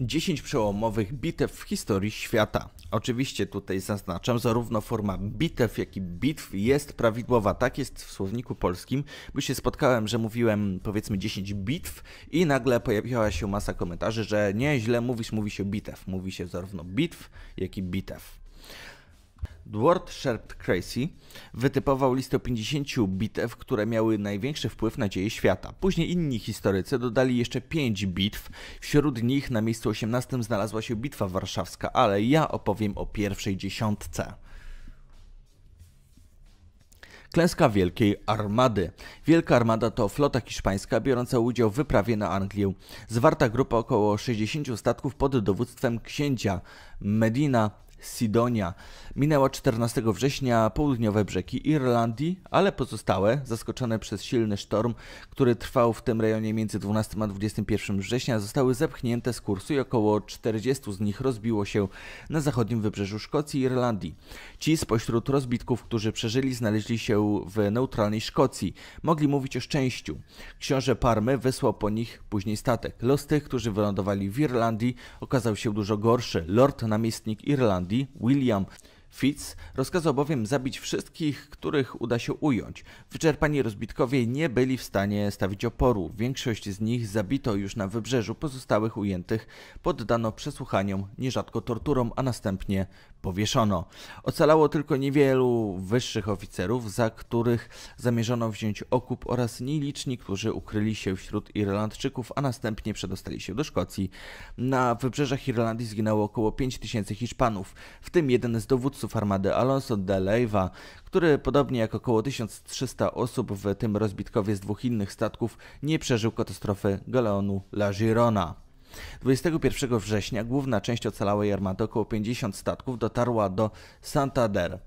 10 przełomowych bitew w historii świata. Oczywiście tutaj zaznaczam, zarówno forma bitew, jak i bitw jest prawidłowa. Tak jest w słowniku polskim, bo się spotkałem, że mówiłem powiedzmy 10 bitw i nagle pojawiła się masa komentarzy, że nie, źle mówisz, mówi się bitew. Mówi się zarówno bitw, jak i bitew. Dward Sharp Crazy wytypował listę 50 bitew, które miały największy wpływ na dzieje świata. Później inni historycy dodali jeszcze 5 bitw. Wśród nich na miejscu 18 znalazła się Bitwa Warszawska, ale ja opowiem o pierwszej dziesiątce. Klęska Wielkiej Armady. Wielka Armada to flota hiszpańska biorąca udział w wyprawie na Anglię. Zwarta grupa około 60 statków pod dowództwem księcia Medina Sidonia. Minęła 14 września południowe brzegi Irlandii, ale pozostałe, zaskoczone przez silny sztorm, który trwał w tym rejonie między 12 a 21 września, zostały zepchnięte z kursu i około 40 z nich rozbiło się na zachodnim wybrzeżu Szkocji i Irlandii. Ci spośród rozbitków, którzy przeżyli, znaleźli się w neutralnej Szkocji. Mogli mówić o szczęściu. Książę Parmy wysłał po nich później statek. Los tych, którzy wylądowali w Irlandii, okazał się dużo gorszy. Lord namiestnik Irlandii William Fitz rozkazał bowiem zabić wszystkich, których uda się ująć. Wyczerpani rozbitkowie nie byli w stanie stawić oporu. Większość z nich zabito już na wybrzeżu, pozostałych ujętych poddano przesłuchaniom, nierzadko torturom, a następnie powieszono. Ocalało tylko niewielu wyższych oficerów, za których zamierzono wziąć okup oraz nieliczni, którzy ukryli się wśród Irlandczyków, a następnie przedostali się do Szkocji. Na wybrzeżach Irlandii zginęło około 5 tysięcy Hiszpanów, w tym jeden z dowódców armady Alonso de Leiva, który podobnie jak około 1300 osób, w tym rozbitkowie z dwóch innych statków, nie przeżył katastrofy galeonu La Girona. 21 września główna część ocalałej armaty, około 50 statków, dotarła do Santander.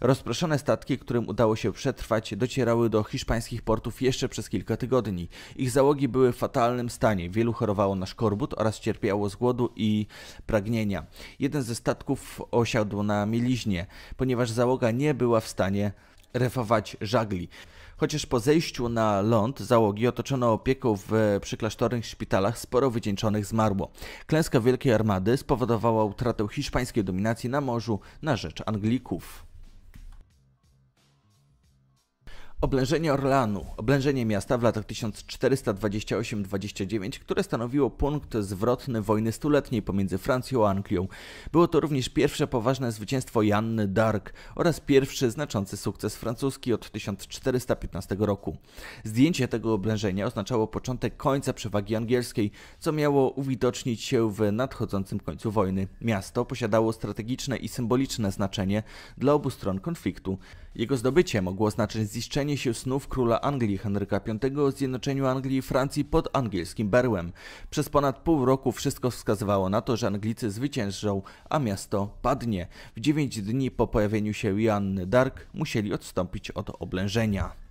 Rozproszone statki, którym udało się przetrwać, docierały do hiszpańskich portów jeszcze przez kilka tygodni. Ich załogi były w fatalnym stanie, wielu chorowało na szkorbut oraz cierpiało z głodu i pragnienia. Jeden ze statków osiadł na mieliźnie, ponieważ załoga nie była w stanie refować żagli. Chociaż po zejściu na ląd załogi otoczono opieką w e, przyklasztornych szpitalach sporo wycieńczonych zmarło. Klęska Wielkiej Armady spowodowała utratę hiszpańskiej dominacji na morzu na rzecz Anglików. Oblężenie Orlanu, oblężenie miasta w latach 1428-29, które stanowiło punkt zwrotny wojny stuletniej pomiędzy Francją a Anglią. Było to również pierwsze poważne zwycięstwo Janny Dark oraz pierwszy znaczący sukces francuski od 1415 roku. Zdjęcie tego oblężenia oznaczało początek końca przewagi angielskiej, co miało uwidocznić się w nadchodzącym końcu wojny. Miasto posiadało strategiczne i symboliczne znaczenie dla obu stron konfliktu. Jego zdobycie mogło oznaczać zniszczenie doczekanie się snów króla Anglii Henryka V o zjednoczeniu Anglii i Francji pod angielskim berłem. Przez ponad pół roku wszystko wskazywało na to, że Anglicy zwyciężą, a miasto padnie. W dziewięć dni po pojawieniu się Joanny Dark musieli odstąpić od oblężenia.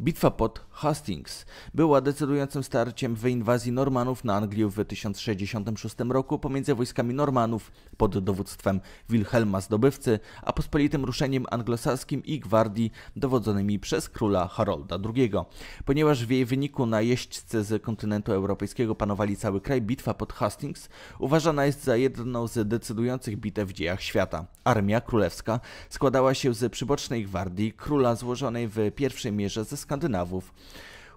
Bitwa pod Hastings była decydującym starciem w inwazji Normanów na Anglię w 1066 roku pomiędzy wojskami Normanów pod dowództwem Wilhelma Zdobywcy, a pospolitym ruszeniem anglosaskim i gwardii dowodzonymi przez króla Harolda II. Ponieważ w jej wyniku na jeźdźce z kontynentu europejskiego panowali cały kraj, bitwa pod Hastings uważana jest za jedną z decydujących bitew w dziejach świata. Armia królewska składała się z przybocznej gwardii króla złożonej w pierwszej mierze ze Skandynawów.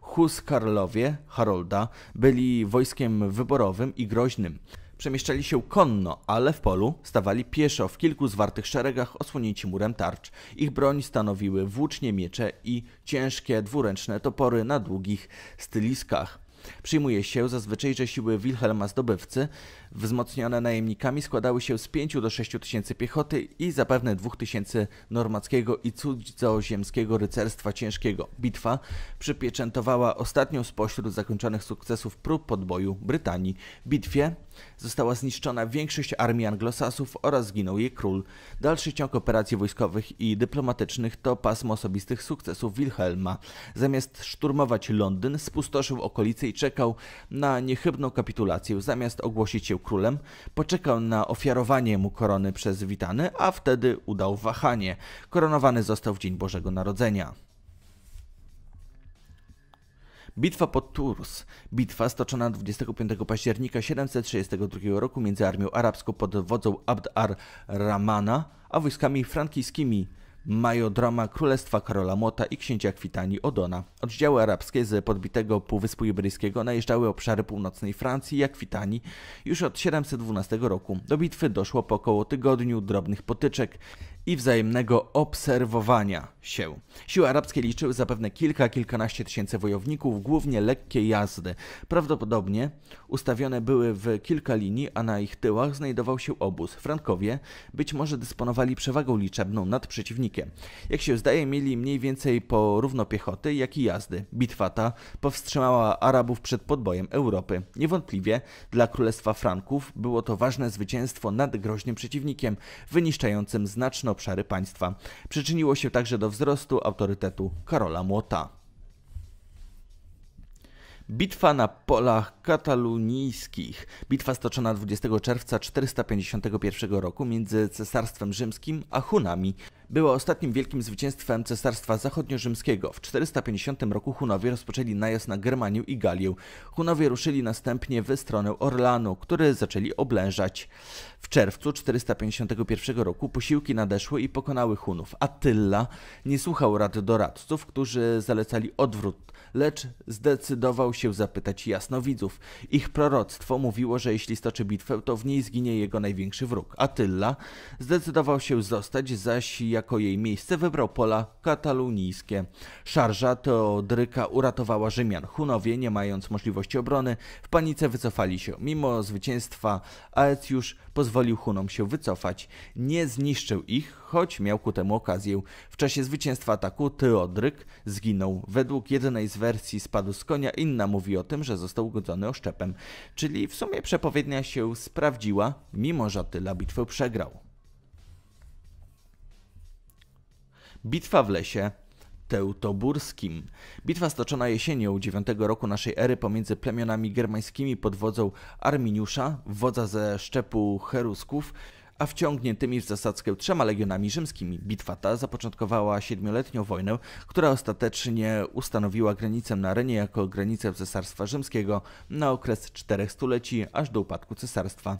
Huskarlowie Harolda byli wojskiem wyborowym i groźnym. Przemieszczali się konno, ale w polu stawali pieszo w kilku zwartych szeregach osłonięci murem tarcz. Ich broń stanowiły włócznie miecze i ciężkie dwuręczne topory na długich styliskach. Przyjmuje się zazwyczaj, że siły Wilhelma Zdobywcy wzmocnione najemnikami składały się z 5 do 6 tysięcy piechoty i zapewne 2 tysięcy normackiego i cudzoziemskiego rycerstwa ciężkiego. Bitwa przypieczętowała ostatnią spośród zakończonych sukcesów prób podboju Brytanii. W bitwie została zniszczona większość armii anglosasów oraz zginął jej król. Dalszy ciąg operacji wojskowych i dyplomatycznych to pasmo osobistych sukcesów Wilhelma. Zamiast szturmować Londyn, spustoszył okolice i czekał na niechybną kapitulację. Zamiast ogłosić się królem, poczekał na ofiarowanie mu korony przez Witany, a wtedy udał wahanie. Koronowany został w dzień Bożego Narodzenia. Bitwa pod Tours. Bitwa stoczona 25 października 762 roku między armią arabską pod wodzą Abd ar-Rahmana a wojskami frankijskimi Majodroma, Królestwa Karola Mota i księcia Kwitanii Odona. Oddziały arabskie z podbitego Półwyspu Iberyjskiego najeżdżały obszary północnej Francji i Akwitanii już od 712 roku. Do bitwy doszło po około tygodniu drobnych potyczek i wzajemnego obserwowania się. Siły arabskie liczyły zapewne kilka, kilkanaście tysięcy wojowników, głównie lekkie jazdy. Prawdopodobnie ustawione były w kilka linii, a na ich tyłach znajdował się obóz. Frankowie być może dysponowali przewagą liczebną nad przeciwnikiem. Jak się zdaje, mieli mniej więcej po równo piechoty, jak i jazdy. Bitwa ta powstrzymała Arabów przed podbojem Europy. Niewątpliwie dla Królestwa Franków było to ważne zwycięstwo nad groźnym przeciwnikiem, wyniszczającym znaczną obszary państwa. Przyczyniło się także do wzrostu autorytetu Karola Młota. Bitwa na polach katalunijskich. Bitwa stoczona 20 czerwca 451 roku między Cesarstwem Rzymskim a Hunami było ostatnim wielkim zwycięstwem Cesarstwa zachodnio Zachodnio-Rzymskiego. W 450 roku Hunowie rozpoczęli najazd na Germanię i Galię. Hunowie ruszyli następnie w stronę Orlanu, który zaczęli oblężać. W czerwcu 451 roku posiłki nadeszły i pokonały Hunów. Attila nie słuchał rad doradców, którzy zalecali odwrót lecz zdecydował się zapytać jasnowidzów. Ich proroctwo mówiło, że jeśli stoczy bitwę, to w niej zginie jego największy wróg. Attila zdecydował się zostać, zaś jako jej miejsce wybrał pola katalunijskie. Szarża Teodryka uratowała Rzymian. Hunowie, nie mając możliwości obrony, w panice wycofali się. Mimo zwycięstwa Aetius pozwolił Hunom się wycofać. Nie zniszczył ich, choć miał ku temu okazję. W czasie zwycięstwa ataku Teodryk zginął. Według jednej z wersji spadł z konia, inna mówi o tym, że został ugodzony oszczepem. Czyli w sumie przepowiednia się sprawdziła, mimo że tyle bitwę przegrał. Bitwa w lesie teutoburskim. Bitwa stoczona jesienią 9 roku naszej ery pomiędzy plemionami germańskimi pod wodzą Arminiusza, wodza ze szczepu Herusków, a wciągniętymi w zasadzkę trzema legionami rzymskimi. Bitwa ta zapoczątkowała siedmioletnią wojnę, która ostatecznie ustanowiła granicę na arenie jako granicę Cesarstwa Rzymskiego na okres czterech stuleci aż do upadku cesarstwa.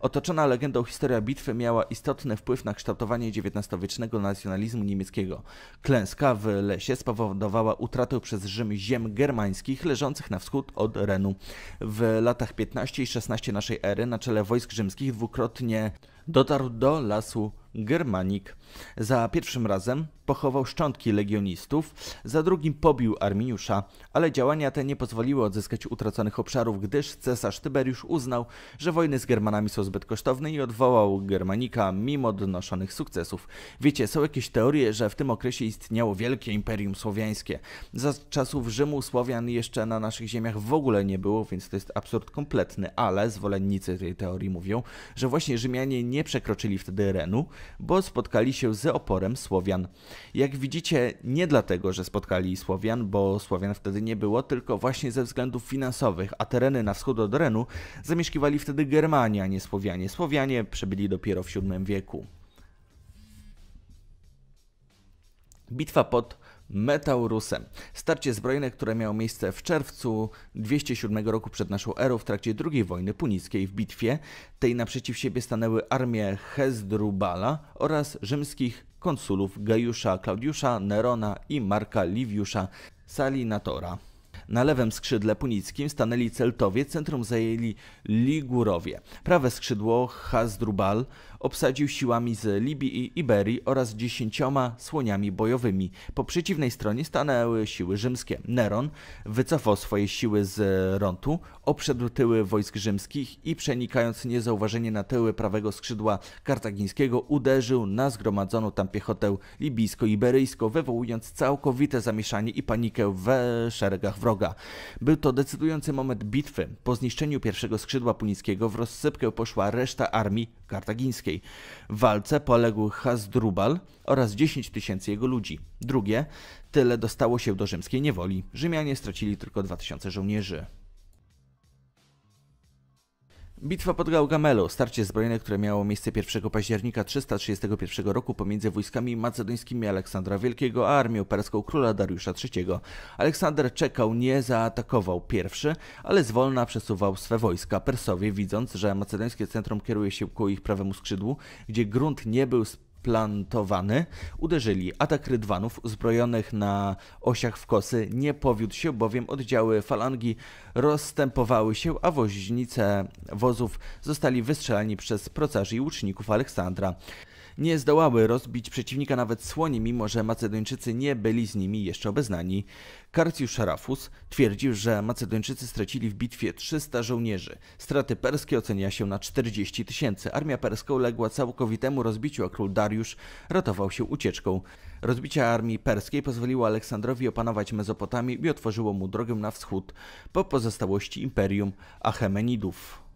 Otoczona legendą historia bitwy miała istotny wpływ na kształtowanie XIX-wiecznego nacjonalizmu niemieckiego. Klęska w lesie spowodowała utratę przez Rzym ziem germańskich leżących na wschód od Renu. W latach 15 i 16 naszej ery na czele wojsk rzymskich dwukrotnie dotarł do lasu Germanik. Za pierwszym razem pochował szczątki legionistów, za drugim pobił Arminiusza, ale działania te nie pozwoliły odzyskać utraconych obszarów, gdyż cesarz Tyberiusz uznał, że wojny z Germanami są zbyt kosztowne i odwołał Germanika mimo odnoszonych sukcesów. Wiecie, są jakieś teorie, że w tym okresie istniało wielkie imperium słowiańskie. Za czasów Rzymu Słowian jeszcze na naszych ziemiach w ogóle nie było, więc to jest absurd kompletny, ale zwolennicy tej teorii mówią, że właśnie Rzymianie nie przekroczyli wtedy Renu, bo spotkali się z oporem Słowian. Jak widzicie, nie dlatego, że spotkali Słowian, bo Słowian wtedy nie było, tylko właśnie ze względów finansowych, a tereny na wschód od Renu zamieszkiwali wtedy Germania, nie Słowianie. Słowianie przebyli dopiero w VII wieku. Bitwa pod Metaurusem. Starcie zbrojne, które miało miejsce w czerwcu 207 roku przed naszą erą w trakcie II wojny punickiej w bitwie. Tej naprzeciw siebie stanęły armie Hezdrubala oraz rzymskich konsulów Gajusza Klaudiusza, Nerona i Marka Liviusza Salinatora. Na lewym skrzydle punickim stanęli Celtowie, centrum zajęli Ligurowie. Prawe skrzydło Hasdrubal obsadził siłami z Libii i Iberii oraz dziesięcioma słoniami bojowymi. Po przeciwnej stronie stanęły siły rzymskie. Neron wycofał swoje siły z Rontu, obszedł tyły wojsk rzymskich i przenikając niezauważenie na tyły prawego skrzydła kartagińskiego uderzył na zgromadzoną tam piechotę libijsko-iberyjską, wywołując całkowite zamieszanie i panikę w szeregach wroga. Był to decydujący moment bitwy. Po zniszczeniu pierwszego skrzydła punickiego w rozsypkę poszła reszta armii kartagińskiej. W walce poległ Hasdrubal oraz 10 tysięcy jego ludzi. Drugie, tyle dostało się do rzymskiej niewoli. Rzymianie stracili tylko 2000 żołnierzy. Bitwa pod Gaugamelu, starcie zbrojne, które miało miejsce 1 października 331 roku pomiędzy wojskami macedońskimi Aleksandra Wielkiego a armią perską króla Dariusza III. Aleksander czekał, nie zaatakował pierwszy, ale zwolna przesuwał swe wojska. Persowie, widząc, że macedońskie centrum kieruje się ku ich prawemu skrzydłu, gdzie grunt nie był plantowany, uderzyli. Atak rydwanów uzbrojonych na osiach w kosy nie powiódł się, bowiem oddziały falangi rozstępowały się, a woźnice wozów zostali wystrzelani przez procarzy i łuczników Aleksandra nie zdołały rozbić przeciwnika nawet słoni, mimo że Macedończycy nie byli z nimi jeszcze obeznani. Karcius Szarafus twierdził, że Macedończycy stracili w bitwie 300 żołnierzy. Straty perskie ocenia się na 40 tysięcy. Armia perska uległa całkowitemu rozbiciu, a król Dariusz ratował się ucieczką. Rozbicie armii perskiej pozwoliło Aleksandrowi opanować Mezopotamię i otworzyło mu drogę na wschód po pozostałości imperium Achemenidów.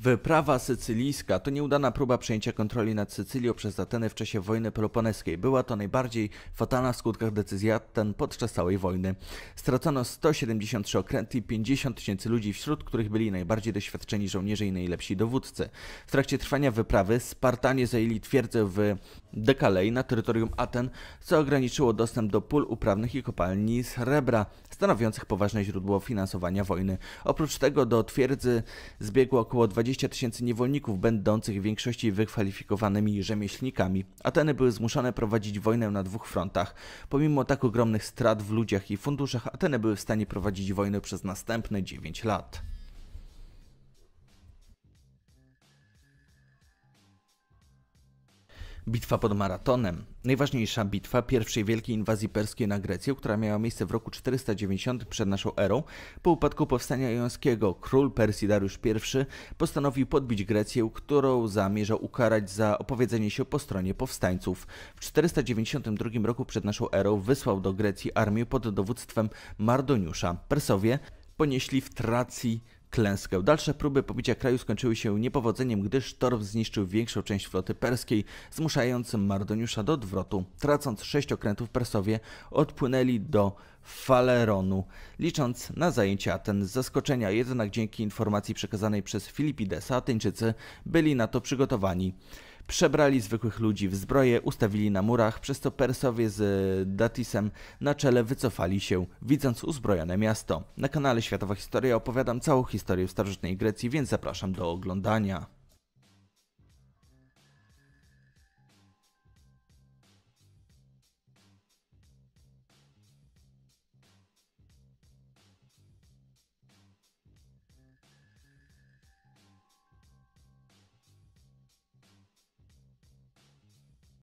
Wyprawa sycylijska to nieudana próba przejęcia kontroli nad Sycylią przez Atenę w czasie wojny peloponeskiej. Była to najbardziej fatalna w skutkach decyzja ten podczas całej wojny. Stracono 173 okręty i 50 tysięcy ludzi, wśród których byli najbardziej doświadczeni żołnierze i najlepsi dowódcy. W trakcie trwania wyprawy Spartanie zajęli twierdzę w Dekalei na terytorium Aten, co ograniczyło dostęp do pól uprawnych i kopalni srebra, stanowiących poważne źródło finansowania wojny. Oprócz tego do twierdzy zbiegło około 20 tysięcy niewolników, będących w większości wykwalifikowanymi rzemieślnikami. Ateny były zmuszone prowadzić wojnę na dwóch frontach. Pomimo tak ogromnych strat w ludziach i funduszach, Ateny były w stanie prowadzić wojnę przez następne 9 lat. Bitwa pod Maratonem. Najważniejsza bitwa pierwszej wielkiej inwazji perskiej na Grecję, która miała miejsce w roku 490 przed naszą erą. Po upadku powstania jońskiego król Persji Dariusz I postanowił podbić Grecję, którą zamierzał ukarać za opowiedzenie się po stronie powstańców. W 492 roku przed naszą erą wysłał do Grecji armię pod dowództwem Mardoniusza. Persowie ponieśli w Tracji klęskę. Dalsze próby pobicia kraju skończyły się niepowodzeniem, gdyż torf zniszczył większą część floty perskiej, zmuszając Mardoniusza do odwrotu. Tracąc sześć okrętów, Persowie odpłynęli do Faleronu, licząc na zajęcie Aten z zaskoczenia, jednak dzięki informacji przekazanej przez Filipidesa, Ateńczycy byli na to przygotowani przebrali zwykłych ludzi w zbroje, ustawili na murach, przez to Persowie z e, Datisem na czele wycofali się, widząc uzbrojone miasto. Na kanale Światowa Historia opowiadam całą historię starożytnej Grecji, więc zapraszam do oglądania.